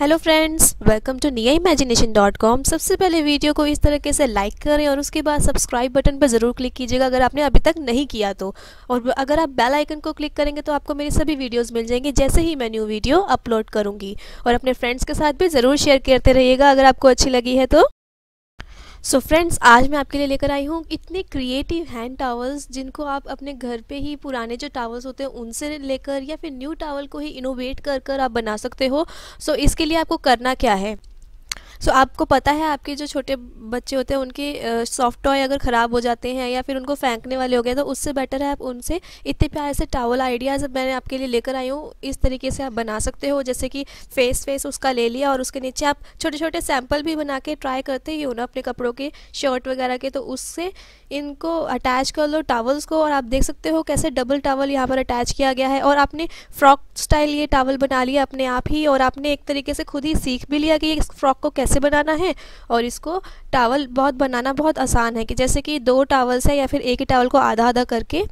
hello friends welcome to Nia imagination dot com सबसे पहले video को इस तरीके से लाइक करें और उसके बाद सब्सक्राइब बटन पर ज़रूर क्लिक कीजिएगा अगर आपने अभी तक नहीं किया तो और अगर आप बेल आइकन को क्लिक करेंगे तो आपको मेरी सभी वीडियोस मिल जाएंगी जैसे ही मैं न्यू वीडियो अपलोड करूँगी और अपने फ्रेंड्स के साथ भी ज़रूर शेयर करते रहिएगा अगर आपको अच्छी लगी है तो सो so फ्रेंड्स आज मैं आपके लिए लेकर आई हूँ इतने क्रिएटिव हैंड टावल्स जिनको आप अपने घर पे ही पुराने जो टावल्स होते हैं उनसे लेकर या फिर न्यू टावल को ही इनोवेट कर कर आप बना सकते हो सो so इसके लिए आपको करना क्या है सो so, आपको पता है आपके जो छोटे बच्चे होते हैं उनके सॉफ्ट टॉय अगर ख़राब हो जाते हैं या फिर उनको फेंकने वाले हो गए तो उससे बेटर है आप उनसे इतने प्यार से टावल आइडियाज़ मैंने आपके लिए लेकर आई हूँ इस तरीके से आप बना सकते हो जैसे कि फेस फेस उसका ले लिया और उसके नीचे आप छोटे छोटे सैम्पल भी बना के ट्राई करते ही हो ना अपने कपड़ों के शर्ट वगैरह के तो उससे इनको अटैच कर लो टावल्स को और आप देख सकते हो कैसे डबल टावल यहाँ पर अटैच किया गया है और आपने फ्रॉक स्टाइल ये टावल बना लिया अपने आप ही और आपने एक तरीके से खुद ही सीख भी लिया कि इस फ्रॉक को कैसे कैसे बनाना है और इसको टावल बहुत बनाना बहुत आसान है कि जैसे कि दो टावल्स है या फिर एक ही टावल को आधा आधा करके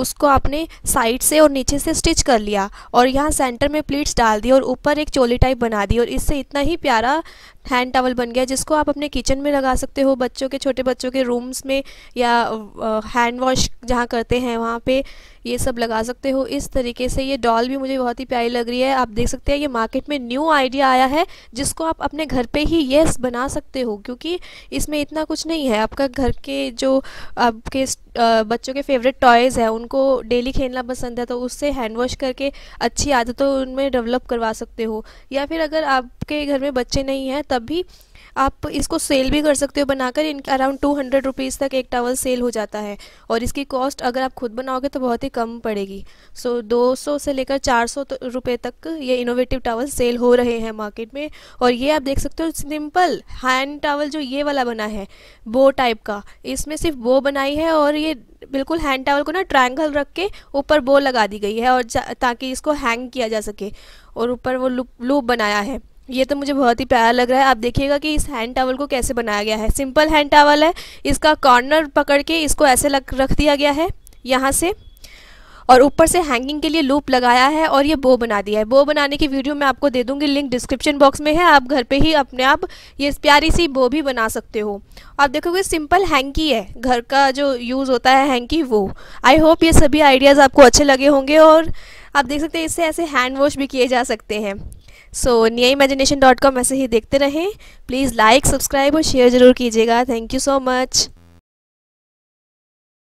उसको आपने साइड से और नीचे से स्टिच कर लिया और यहाँ सेंटर में प्लीट्स डाल दी और ऊपर एक चोली टाइप बना दी और इससे इतना ही प्यारा हैंड टॉवल बन गया जिसको आप अपने किचन में लगा सकते हो बच्चों के छोटे बच्चों के रूम्स में या हैंड वॉश जहाँ करते हैं वहाँ पे ये सब लगा सकते हो इस तरीके से ये डॉल भी मुझे बहुत ही प्यारी लग रही है आप देख सकते हैं ये मार्केट में न्यू आइडिया आया है जिसको आप अपने घर पे ही येस बना सकते हो क्योंकि इसमें इतना कुछ नहीं है आपका घर के जो आपके बच्चों के फेवरेट टॉयज़ हैं उन उनको डेली खेलना पसंद है तो उससे हैंड वॉश करके अच्छी आदतों उनमें डेवलप करवा सकते हो या फिर अगर आपके घर में बच्चे नहीं हैं तब भी आप इसको सेल भी कर सकते हो बनाकर in around two hundred rupees तक एक टावल सेल हो जाता है और इसकी कॉस्ट अगर आप खुद बनाओगे तो बहुत ही कम पड़ेगी सो दो सौ से लेकर सौ तो रुपए तक ये इनोवेटिव टावल सेल हो रहे हैं मार्केट में और ये आप देख सकते हो सिंपल हैंड टावल जो ये वाला बना है बो टाइप का इसमें सिर्फ बो बनाई है और ये बिल्कुल हैंड टावल को ना ट्रायंगल रख के ऊपर बो लगा दी गई है और ताकि इसको हैंग किया जा सके और ऊपर वो लूप लूप बनाया है ये तो मुझे बहुत ही प्यारा लग रहा है आप देखिएगा कि इस हैंड टावल को कैसे बनाया गया है सिंपल हैंड टावल है इसका कॉर्नर पकड़ के इसको ऐसे लग रख दिया गया है यहाँ से और ऊपर से हैंगिंग के लिए लूप लगाया है और ये बो बना दिया है बो बनाने की वीडियो मैं आपको दे दूंगी लिंक डिस्क्रिप्शन बॉक्स में है आप घर पे ही अपने आप ये प्यारी सी बो भी बना सकते हो आप देखोगे सिंपल हैंकी है घर का जो यूज़ होता है हैंकी वो आई होप ये सभी आइडियाज़ आपको अच्छे लगे होंगे और आप देख सकते हैं इससे ऐसे हैंड वॉश भी किए जा सकते हैं सो निया इमेजिनेशन डॉट कॉम ऐसे ही देखते रहें प्लीज़ लाइक सब्सक्राइब और शेयर ज़रूर कीजिएगा थैंक यू सो मच